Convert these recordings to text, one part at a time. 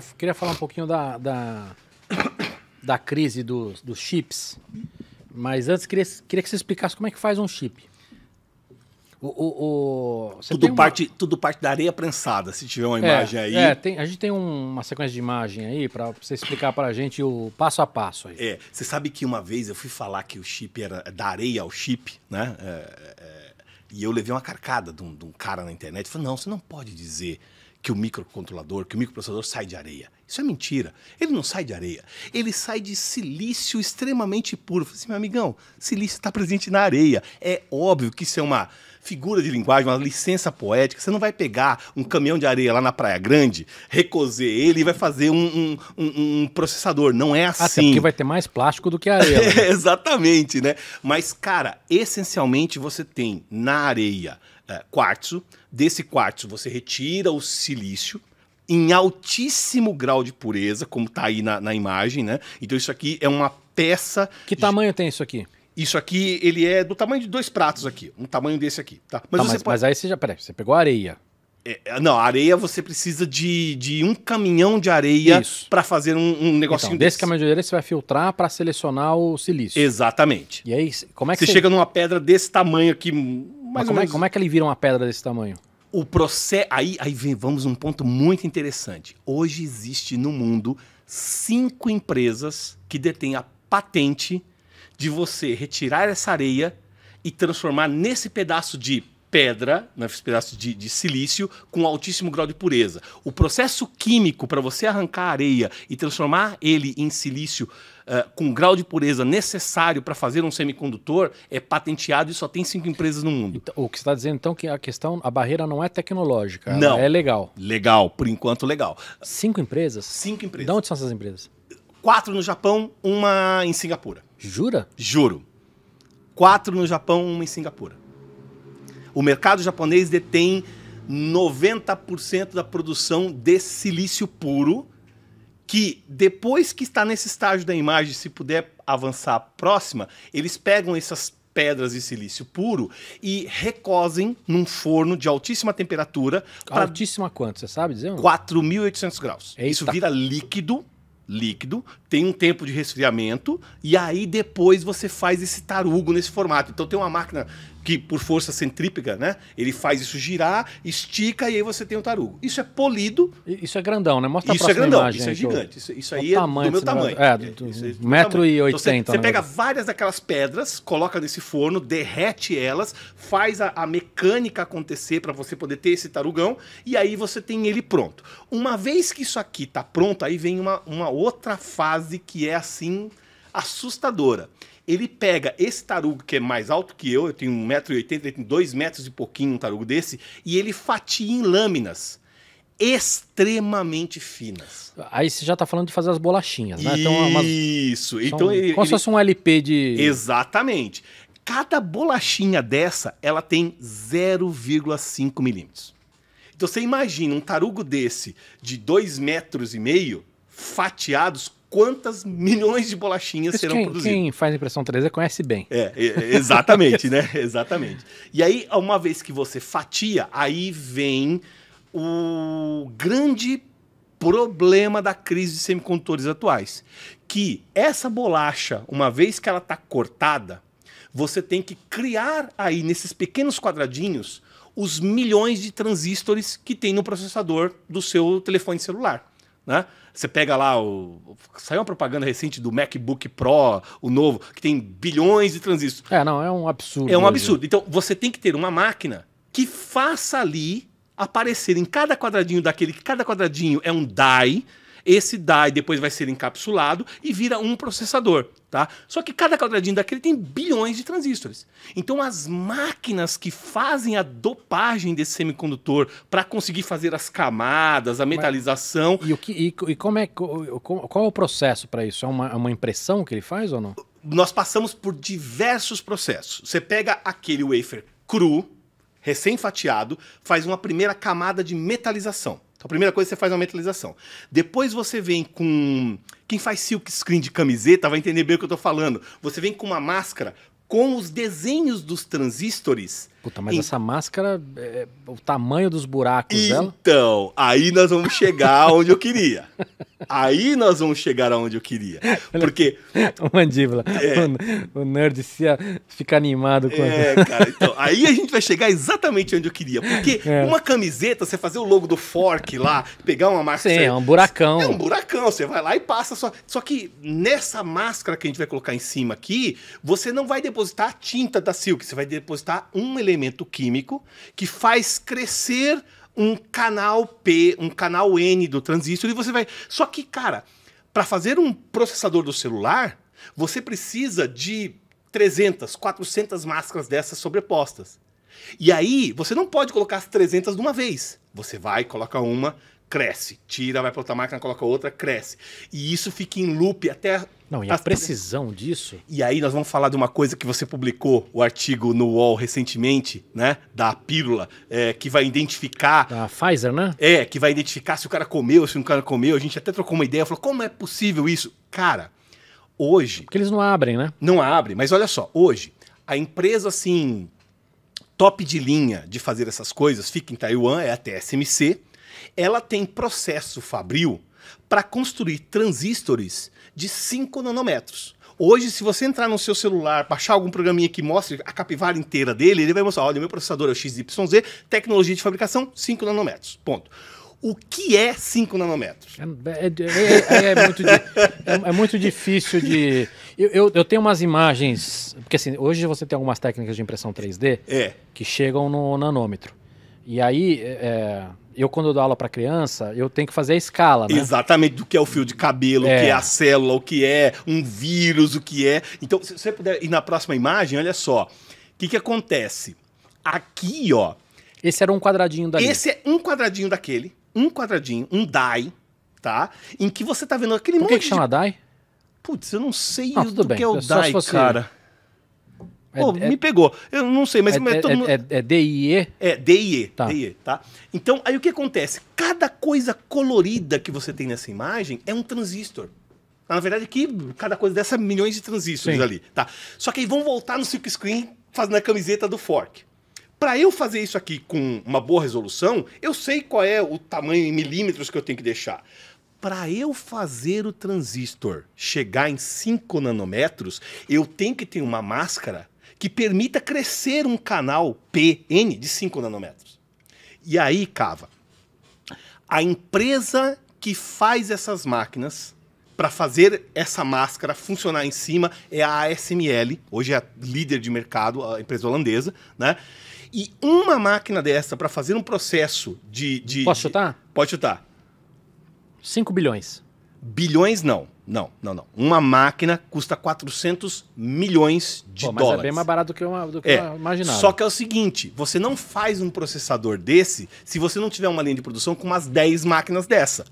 queria, queria falar um pouquinho da, da, da crise dos, dos chips. Mas antes, queria, queria que você explicasse como é que faz um chip. O, o, o tudo, parte, uma... tudo parte da areia prensada, se tiver uma é, imagem aí. É, tem, a gente tem um, uma sequência de imagem aí para você explicar para a gente o passo a passo. Aí. É, você sabe que uma vez eu fui falar que o chip era da areia ao chip, né? É, é, e eu levei uma carcada de um, de um cara na internet. Falei, não, você não pode dizer que o microcontrolador, que o microprocessador sai de areia. Isso é mentira. Ele não sai de areia. Ele sai de silício extremamente puro. Eu falei assim, meu amigão, silício está presente na areia. É óbvio que isso é uma figura de linguagem, uma licença poética. Você não vai pegar um caminhão de areia lá na Praia Grande, recozer ele e vai fazer um, um, um, um processador. Não é ah, assim. Até porque vai ter mais plástico do que areia. Né? é, exatamente, né? Mas, cara, essencialmente você tem na areia é, quartzo. Desse quartzo você retira o silício em altíssimo grau de pureza, como está aí na, na imagem, né? Então isso aqui é uma peça. Que tamanho de... tem isso aqui? Isso aqui, ele é do tamanho de dois pratos aqui. Um tamanho desse aqui, tá? Mas, tá, mas, pode... mas aí você já... Peraí, você pegou areia. É, é não, areia você precisa de, de um caminhão de areia para fazer um, um negocinho então, desse. desse caminhão de areia você vai filtrar para selecionar o silício. Exatamente. E aí, como é que você, você... chega numa pedra desse tamanho aqui? Mas como, é, menos... é, como, é, que ele vira uma pedra desse tamanho? O processo. Aí, aí vem, vamos um ponto muito interessante. Hoje existe no mundo cinco empresas que detêm a patente de você retirar essa areia e transformar nesse pedaço de pedra, nesse né, pedaço de, de silício, com altíssimo grau de pureza. O processo químico para você arrancar a areia e transformar ele em silício uh, com o grau de pureza necessário para fazer um semicondutor é patenteado e só tem cinco empresas no mundo. Então, o que está dizendo então que a questão, a barreira não é tecnológica, não. é legal. Legal, por enquanto legal. Cinco empresas? Cinco empresas. De onde são essas empresas? Quatro no Japão, uma em Singapura. Jura? Juro. Quatro no Japão, uma em Singapura. O mercado japonês detém 90% da produção de silício puro, que depois que está nesse estágio da imagem, se puder avançar a próxima, eles pegam essas pedras de silício puro e recosem num forno de altíssima temperatura. Altíssima pra... quanto? Você sabe dizer? 4.800 graus. Eita. Isso vira líquido líquido, tem um tempo de resfriamento e aí depois você faz esse tarugo nesse formato. Então tem uma máquina que por força centrípeta, né, ele faz isso girar, estica e aí você tem o tarugo. Isso é polido. Isso é grandão, né? Mostra isso a é próxima é grandão, imagem. Isso é gigante. Isso, é é, isso aí é do meu tamanho. É, do, é, do metro tamanho. e oitenta. Então, você, né? você pega várias daquelas pedras, coloca nesse forno, derrete elas, faz a, a mecânica acontecer para você poder ter esse tarugão e aí você tem ele pronto. Uma vez que isso aqui tá pronto, aí vem uma, uma outra fase que é assim assustadora. Ele pega esse tarugo que é mais alto que eu, eu tenho 1,80m, ele tem 2 metros e pouquinho um tarugo desse, e ele fatia em lâminas extremamente finas. Aí você já está falando de fazer as bolachinhas, né? Então, Isso. então, ele, como se fosse um LP de. Exatamente. Cada bolachinha dessa, ela tem 0,5 milímetros. Então você imagina um tarugo desse de 2 metros e meio, fatiados, quantas milhões de bolachinhas serão quem, produzidas. Quem faz impressão 3D é conhece bem. É, é exatamente, né? Exatamente. E aí, uma vez que você fatia, aí vem o grande problema da crise de semicondutores atuais, que essa bolacha, uma vez que ela está cortada, você tem que criar aí nesses pequenos quadradinhos os milhões de transistores que tem no processador do seu telefone celular. Né? Você pega lá, o... saiu uma propaganda recente do MacBook Pro, o novo, que tem bilhões de transistores. É, não, é um absurdo. É um absurdo. Hoje. Então, você tem que ter uma máquina que faça ali aparecer em cada quadradinho daquele, que cada quadradinho é um die, esse DAI depois vai ser encapsulado e vira um processador, tá? Só que cada quadradinho daquele tem bilhões de transistores. Então as máquinas que fazem a dopagem desse semicondutor para conseguir fazer as camadas, a metalização. Mas, e, o que, e, e como é qual é o processo para isso? É uma, é uma impressão que ele faz ou não? Nós passamos por diversos processos. Você pega aquele wafer cru, recém-fatiado, faz uma primeira camada de metalização. Então, a primeira coisa é você faz uma mentalização. Depois você vem com. Quem faz silk screen de camiseta vai entender bem o que eu estou falando. Você vem com uma máscara com os desenhos dos transistores Puta, mas e... essa máscara, é, é, o tamanho dos buracos então, dela. Então, aí nós vamos chegar onde eu queria. Aí nós vamos chegar aonde eu queria. Porque. o mandíbula. É... O, o nerd se fica animado com É, a... cara, então. Aí a gente vai chegar exatamente onde eu queria. Porque é. uma camiseta, você fazer o logo do Fork lá, pegar uma máscara. Sim, você... é um buracão. É um buracão. Você vai lá e passa só. Só que nessa máscara que a gente vai colocar em cima aqui, você não vai depositar a tinta da Silk, você vai depositar um elemento elemento químico que faz crescer um canal P, um canal N do transistor e você vai. Só que, cara, para fazer um processador do celular, você precisa de 300, 400 máscaras dessas sobrepostas. E aí, você não pode colocar as 300 de uma vez. Você vai, coloca uma, cresce. Tira, vai para outra máquina, coloca outra, cresce. E isso fica em loop até. Não, e a precisão disso. E aí nós vamos falar de uma coisa que você publicou o artigo no UOL recentemente, né? Da pílula, é, que vai identificar. Da Pfizer, né? É, que vai identificar se o cara comeu, se o cara comeu. A gente até trocou uma ideia, falou: como é possível isso? Cara, hoje. Porque eles não abrem, né? Não abrem, mas olha só, hoje, a empresa assim. Top de linha de fazer essas coisas fica em Taiwan, é a TSMC ela tem processo fabril para construir transistores de 5 nanômetros. Hoje, se você entrar no seu celular, baixar algum programinha que mostre a capivara inteira dele, ele vai mostrar: olha, meu processador é o XYZ, tecnologia de fabricação 5 nanômetros. Ponto. O que é 5 nanômetros? É, é, é, é muito, é, é, muito, difícil de. Eu, eu, eu, tenho umas imagens. Porque assim, hoje você tem algumas técnicas de impressão 3D é. que chegam no nanômetro. E aí, é, é, eu quando dou aula para criança, eu tenho que fazer a escala, né? Exatamente, do que é o fio de cabelo, é. o que é. é a célula, o que é um vírus, o que é... Então, se você puder ir na próxima imagem, olha só. O que, que acontece? Aqui, ó... Esse era um quadradinho daquele. Esse é um quadradinho daquele, um quadradinho, um DAI, tá? Em que você tá vendo aquele Por que monte que chama de... Putz, eu não sei não, ah, do bem. que é o é DAI, fosse... cara. Pô, é, é me é, pegou. Eu não sei, mas. É, mas todo é, mundo... é, é DIE? É, DIE. Tá. DIE, tá? Então, aí o que acontece? Cada coisa colorida que você tem nessa imagem é um transistor. Ah, na verdade, aqui, cada coisa dessa, é milhões de transistores Sim. ali, tá? Só que aí vão voltar no silk screen fazendo a camiseta do fork. Para eu fazer isso aqui com uma boa resolução, eu sei qual é o tamanho em milímetros que eu tenho que deixar. Para eu fazer o transistor chegar em 5 nanômetros, eu tenho que ter uma máscara que permita crescer um canal PN de 5 nanômetros. E aí, Cava, a empresa que faz essas máquinas para fazer essa máscara funcionar em cima é a ASML, hoje é a líder de mercado, a empresa holandesa, né? E uma máquina dessa para fazer um processo de. de Posso chutar? De... Pode chutar. 5 bilhões. Bilhões não. Não, não, não. Uma máquina custa 400 milhões de Pô, mas é dólares. Mas é bem mais barato do que, uma, do que é. imaginava. Só que é o seguinte, você não faz um processador desse se você não tiver uma linha de produção com umas 10 máquinas dessa.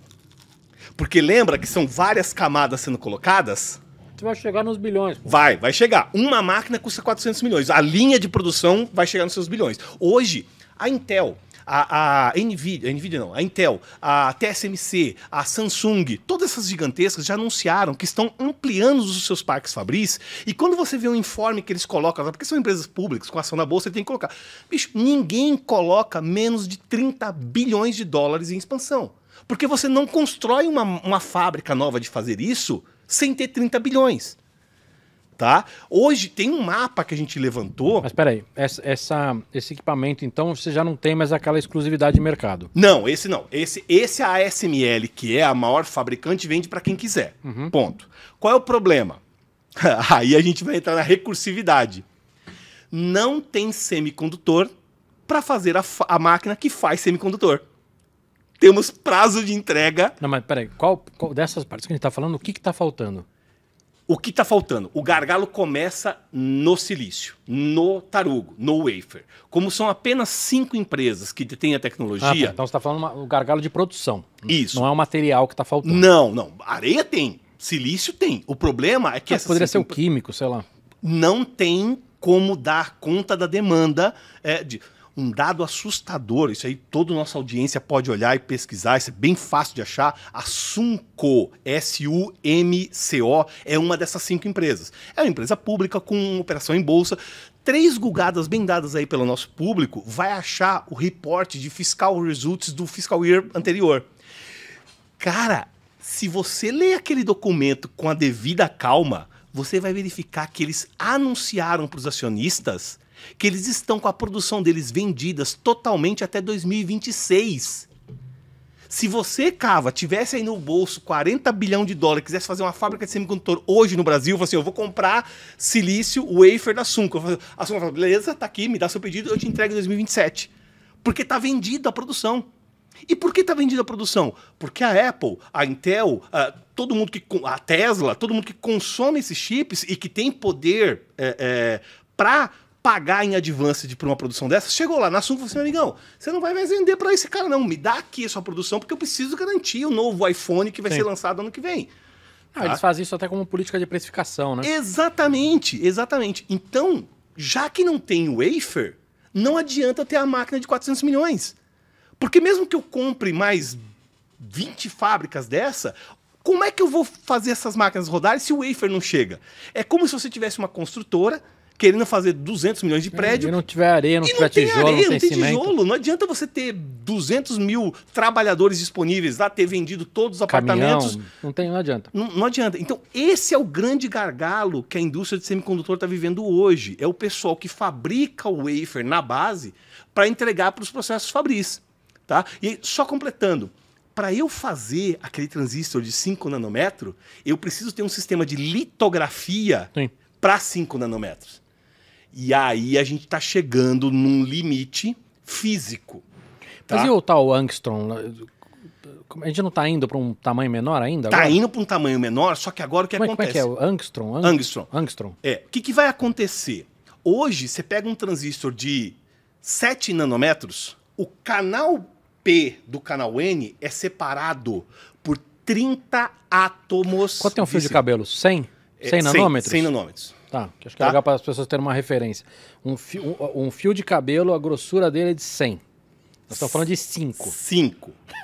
Porque lembra que são várias camadas sendo colocadas? Você vai chegar nos bilhões. Pô. Vai, vai chegar. Uma máquina custa 400 milhões. A linha de produção vai chegar nos seus bilhões. Hoje, a Intel a, a Nvidia, a Nvidia não, a Intel, a TSMC, a Samsung, todas essas gigantescas já anunciaram que estão ampliando os seus parques fabris. E quando você vê um informe que eles colocam, porque são empresas públicas com ação na bolsa, você tem que colocar. Bicho, ninguém coloca menos de 30 bilhões de dólares em expansão. Porque você não constrói uma, uma fábrica nova de fazer isso sem ter 30 bilhões tá? Hoje tem um mapa que a gente levantou. Mas peraí, essa, essa, esse equipamento, então, você já não tem mais aquela exclusividade de mercado? Não, esse não. Esse, esse é a ASML, que é a maior fabricante, vende para quem quiser. Uhum. Ponto. Qual é o problema? Aí a gente vai entrar na recursividade. Não tem semicondutor para fazer a, a máquina que faz semicondutor temos prazo de entrega. Não, mas peraí, qual, qual dessas partes que a gente está falando, o que está faltando? O que está faltando? O gargalo começa no silício, no tarugo, no wafer. Como são apenas cinco empresas que detêm a tecnologia. Ah, tá. Então você está falando o gargalo de produção. Isso. Não é o material que está faltando. Não, não. Areia tem. Silício tem. O problema é que. Mas ah, poderia ser o químico, sei lá. Não tem como dar conta da demanda. É, de um dado assustador. Isso aí toda nossa audiência pode olhar e pesquisar, isso é bem fácil de achar. A Sumco, S-U-M-C-O, é uma dessas cinco empresas. É uma empresa pública com operação em bolsa. Três gugadas bem dadas aí pelo nosso público vai achar o reporte de fiscal results do fiscal year anterior. Cara, se você lê aquele documento com a devida calma, você vai verificar que eles anunciaram para os acionistas que eles estão com a produção deles vendidas totalmente até 2026. Se você, Cava, tivesse aí no bolso 40 bilhão de dólares, quisesse fazer uma fábrica de semicondutor hoje no Brasil, você assim, eu vou comprar silício, wafer da Sunco. A Sunco fala, beleza, tá aqui, me dá seu pedido, eu te entrego em 2027. Porque tá vendida a produção. E por que tá vendida a produção? Porque a Apple, a Intel, a, todo mundo que a Tesla, todo mundo que consome esses chips e que tem poder é, é, para pagar em advance para uma produção dessa, chegou lá na Samsung e falou assim, amigão, você não vai mais vender para esse cara não, me dá aqui a sua produção porque eu preciso garantir o novo iPhone que vai Sim. ser lançado ano que vem. Ah, tá? Eles fazem isso até como política de precificação, né? Exatamente, exatamente. Então, já que não tem wafer, não adianta ter a máquina de 400 milhões. Porque mesmo que eu compre mais 20 fábricas dessa, como é que eu vou fazer essas máquinas rodarem se o wafer não chega? É como se você tivesse uma construtora querendo fazer 200 milhões de hum, prédios, E não tiver areia, não tiver não tijolo, areia, não tem, não tem cimento. tijolo. Não adianta você ter 200 mil trabalhadores disponíveis lá, ter vendido todos os apartamentos. Caminhão, não, tem, não adianta. Não, não adianta. Então, esse é o grande gargalo que a indústria de semicondutor está vivendo hoje. É o pessoal que fabrica o wafer na base para entregar para os processos fabris. Tá? E só completando para eu fazer aquele transistor de 5 nanômetros, eu preciso ter um sistema de litografia para 5 nanômetros. E aí a gente está chegando num limite físico. Tá? Mas e o tal Angstrom? A gente não está indo para um tamanho menor ainda? Está indo para um tamanho menor, só que agora o que como acontece? É como é que é? O Angstrom? Ang... Angstrom. Angstrom. É. O que, que vai acontecer? Hoje, você pega um transistor de 7 nanômetros, o canal P do canal N é separado por 30 átomos. Quanto tem um fio de, cabelo? 100? 100 é, nanômetros? 100, 100 nanômetros. Tá, que acho que tá? é legal para as pessoas terem uma referência. Um fio, um, um fio de cabelo, a grossura dele é de 100. Nós estamos falando de 5. 5. Cinco.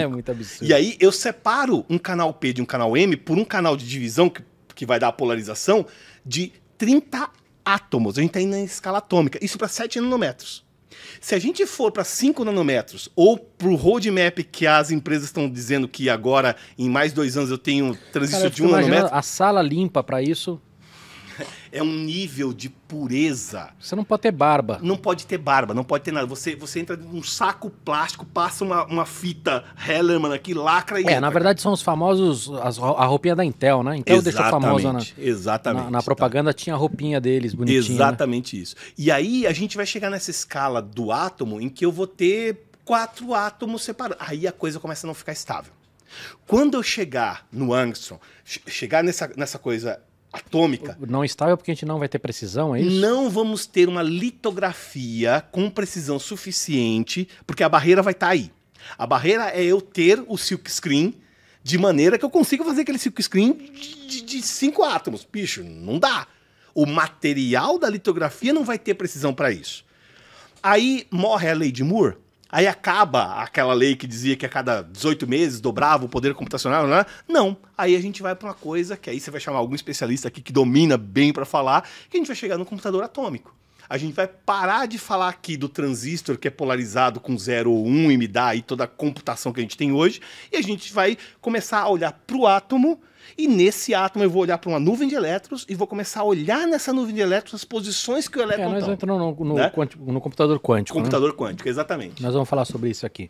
É muito absurdo. E aí eu separo um canal P de um canal M por um canal de divisão, que, que vai dar a polarização, de 30 átomos. A gente está indo na escala atômica. Isso para 7 nanômetros. Se a gente for para 5 nanômetros ou para o roadmap que as empresas estão dizendo que agora, em mais dois anos, eu tenho transição de 1 um nanômetro. A sala limpa para isso é um nível de pureza. Você não pode ter barba. Não pode ter barba, não pode ter nada. Você, você entra num saco plástico, passa uma, uma fita Hellerman aqui, lacra e. É, entra. na verdade são os famosos. As, a roupinha da Intel, né? Intel exatamente, deixou famosa na. Exatamente. Na, na propaganda tá. tinha a roupinha deles, bonitinha. Né? Exatamente né? isso. E aí a gente vai chegar nessa escala do átomo em que eu vou ter quatro átomos separados. Aí a coisa começa a não ficar estável. Quando eu chegar no angstrom, chegar nessa, nessa coisa atômica. Não estável porque a gente não vai ter precisão, é isso? Não vamos ter uma litografia com precisão suficiente, porque a barreira vai estar tá aí. A barreira é eu ter o silk screen de maneira que eu consiga fazer aquele silk screen de, de cinco átomos. Bicho, não dá. O material da litografia não vai ter precisão para isso. Aí morre a lei de Moore Aí acaba aquela lei que dizia que a cada 18 meses dobrava o poder computacional, né? Não. Aí a gente vai para uma coisa que aí você vai chamar algum especialista aqui que domina bem para falar, que a gente vai chegar no computador atômico a gente vai parar de falar aqui do transistor que é polarizado com 0 ou 1 um, e me dá aí toda a computação que a gente tem hoje, e a gente vai começar a olhar para o átomo, e nesse átomo eu vou olhar para uma nuvem de elétrons e vou começar a olhar nessa nuvem de elétrons as posições que o elétron está. É, nós tão, entramos no, no, né? quântico, no, computador quântico. Né? Computador né? quântico, exatamente. Nós vamos falar sobre isso aqui.